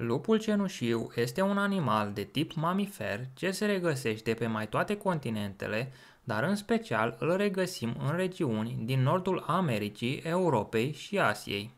Lupul cenușiu este un animal de tip mamifer ce se regăsește pe mai toate continentele, dar în special îl regăsim în regiuni din nordul Americii, Europei și Asiei.